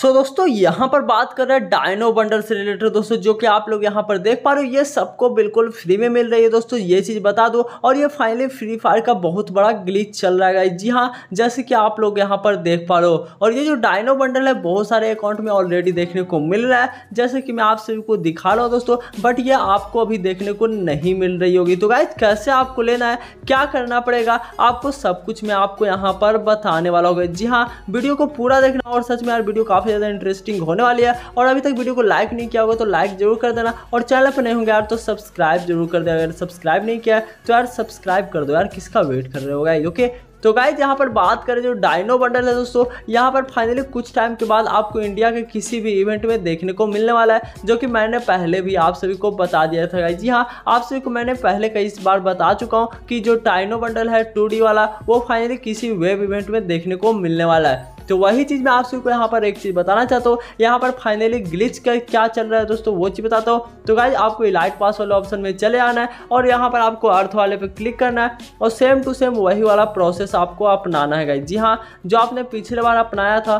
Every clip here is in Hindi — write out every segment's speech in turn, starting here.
सो so, दोस्तों यहाँ पर बात कर रहे हैं डायनो बंडल से रिलेटेड दोस्तों जो कि आप लोग यहाँ पर देख पा रहे हो ये सबको बिल्कुल फ्री में मिल रही है दोस्तों ये चीज़ बता दो और ये फाइनली फ्री फायर का बहुत बड़ा ग्लिच चल रहा है जी हाँ जैसे कि आप लोग यहाँ पर देख पा रहे हो और ये जो डायनो बंडल है बहुत सारे अकाउंट में ऑलरेडी देखने को मिल रहा है जैसे कि मैं आप सभी को दिखा रहा हूँ दोस्तों बट ये आपको अभी देखने को नहीं मिल रही होगी तो गाइज कैसे आपको लेना है क्या करना पड़ेगा आपको सब कुछ मैं आपको यहाँ पर बताने वाला होगा जी हाँ वीडियो को पूरा देखना और सच में यार वीडियो काफ़ी काफ़ी ज़्यादा इंटरेस्टिंग होने वाली है और अभी तक वीडियो को लाइक नहीं किया होगा तो लाइक जरूर कर देना और चैनल पर नहीं होंगे यार तो सब्सक्राइब जरूर कर देना अगर सब्सक्राइब नहीं किया तो यार सब्सक्राइब कर दो यार किसका वेट कर रहे हो गाई ओके तो गाइज यहाँ पर बात करें जो डायनो बंडल है दोस्तों यहाँ पर फाइनली कुछ टाइम के बाद आपको इंडिया के किसी भी इवेंट में देखने को मिलने वाला है जो कि मैंने पहले भी आप सभी को बता दिया था गाइज जी हाँ आप सभी को मैंने पहले कई बार बता चुका हूँ कि जो डायनो बंडल है टू वाला वो फाइनली किसी वेब इवेंट में देखने को मिलने वाला है तो वही चीज़ मैं आप सबको यहाँ पर एक चीज़ बताना चाहता हूँ यहाँ पर फाइनली ग्लिच का क्या चल रहा है दोस्तों वो चीज़ बताता हूँ तो गाइज आपको लाइट पास वाले ऑप्शन में चले आना है और यहाँ पर आपको अर्थ वाले पर क्लिक करना है और सेम टू सेम वही वाला प्रोसेस आपको अपनाना है गाइज जी हाँ जो आपने पिछले बार अपनाया था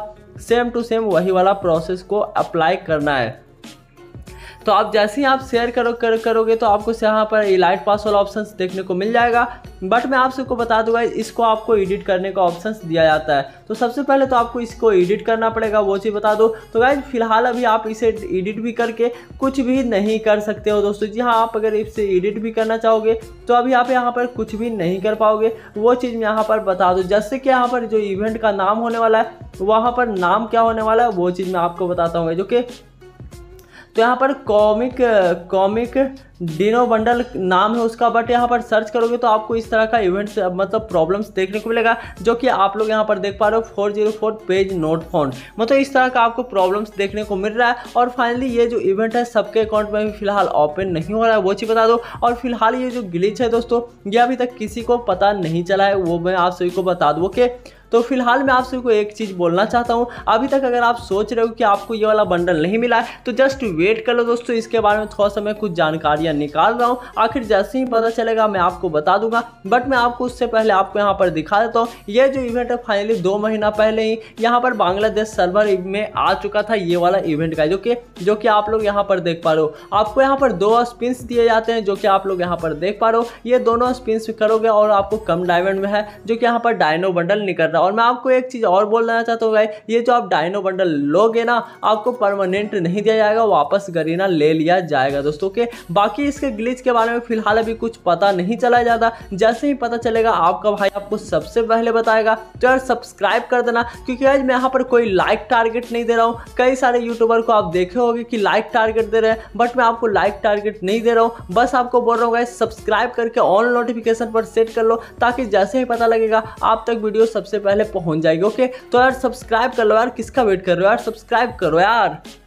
सेम टू सेम वही वाला प्रोसेस को अप्लाई करना है तो आप जैसे ही आप शेयर करो कर, करोगे तो आपको यहाँ पर इलाइट पास वाला ऑप्शन देखने को मिल जाएगा बट मैं आप सबको बता दूंगा इसको आपको एडिट करने का ऑप्शन दिया जाता है तो सबसे पहले तो आपको इसको एडिट करना पड़ेगा वो चीज़ बता दो तो गाइज फिलहाल अभी आप इसे एडिट भी करके कुछ भी नहीं कर सकते हो दोस्तों जी हाँ आप अगर इसे एडिट भी करना चाहोगे तो अभी आप यहाँ पर कुछ भी नहीं कर पाओगे वो चीज़ मैं यहाँ पर बता दूँ जैसे कि यहाँ पर जो इवेंट का नाम होने वाला है वहाँ पर नाम क्या होने वाला है वो चीज़ मैं आपको बताता हूँ जो कि तो यहाँ पर कॉमिक कॉमिक डिनो बंडल नाम है उसका बट यहाँ पर सर्च करोगे तो आपको इस तरह का इवेंट्स मतलब प्रॉब्लम्स देखने को मिलेगा जो कि आप लोग यहाँ पर देख पा रहे हो four zero four page not found मतलब इस तरह का आपको प्रॉब्लम्स देखने को मिल रहा है और फाइनली ये जो इवेंट है सबके अकाउंट में भी फिलहाल ओपन नहीं हो रहा है वो चीज़ बता दो और फिलहाल ये जो ग्लिच है दोस्तों ये अभी तक किसी को पता नहीं चला है वो मैं आप सभी को बता दूँ ओके तो फिलहाल मैं आप सभी को एक चीज़ बोलना चाहता हूँ अभी तक अगर आप सोच रहे हो कि आपको ये वाला बंडल नहीं मिला है तो जस्ट वेट कर लो दोस्तों इसके बारे में थोड़ा सा मैं कुछ जानकारियाँ निकाल रहा हूँ आखिर जैसे ही पता चलेगा मैं आपको बता दूंगा बट मैं आपको उससे पहले आपको यहाँ पर दिखा देता हूँ ये जो इवेंट है फाइनली दो महीना पहले ही यहाँ पर बांग्लादेश सर्वर में आ चुका था ये वाला इवेंट का जो कि जो कि आप लोग यहाँ पर देख पा रहे हो आपको यहाँ पर दो स्पिन दिए जाते हैं जो कि आप लोग यहाँ पर देख पा रहे हो ये दोनों स्पिन करोगे और आपको कम डायमंड में है जो कि यहाँ पर डायनो बंडल निकल रहा और मैं आपको एक चीज़ और बोलना चाहता हूँ भाई ये जो आप डायनो बंडल लोगे ना आपको परमानेंट नहीं दिया जाएगा वापस गरीना ले लिया जाएगा दोस्तों के बाकी इसके ग्लिच के बारे में फिलहाल अभी कुछ पता नहीं चला जाता जैसे ही पता चलेगा आपका भाई आपको सबसे पहले बताएगा तो यार सब्सक्राइब कर देना क्योंकि आज मैं यहाँ पर कोई लाइक टारगेट नहीं दे रहा हूँ कई सारे यूट्यूबर को आप देखे होगी कि लाइक टारगेट दे रहे हैं बट मैं आपको लाइक टारगेट नहीं दे रहा हूँ बस आपको बोल रहा हूँ सब्सक्राइब करके ऑल नोटिफिकेशन पर सेट कर लो ताकि जैसे ही पता लगेगा आप तक वीडियो सबसे पहले पहले पहुंच जाएगी ओके तो यार सब्सक्राइब कर लो यार किसका वेट कर रहे हो यार सब्सक्राइब करो यार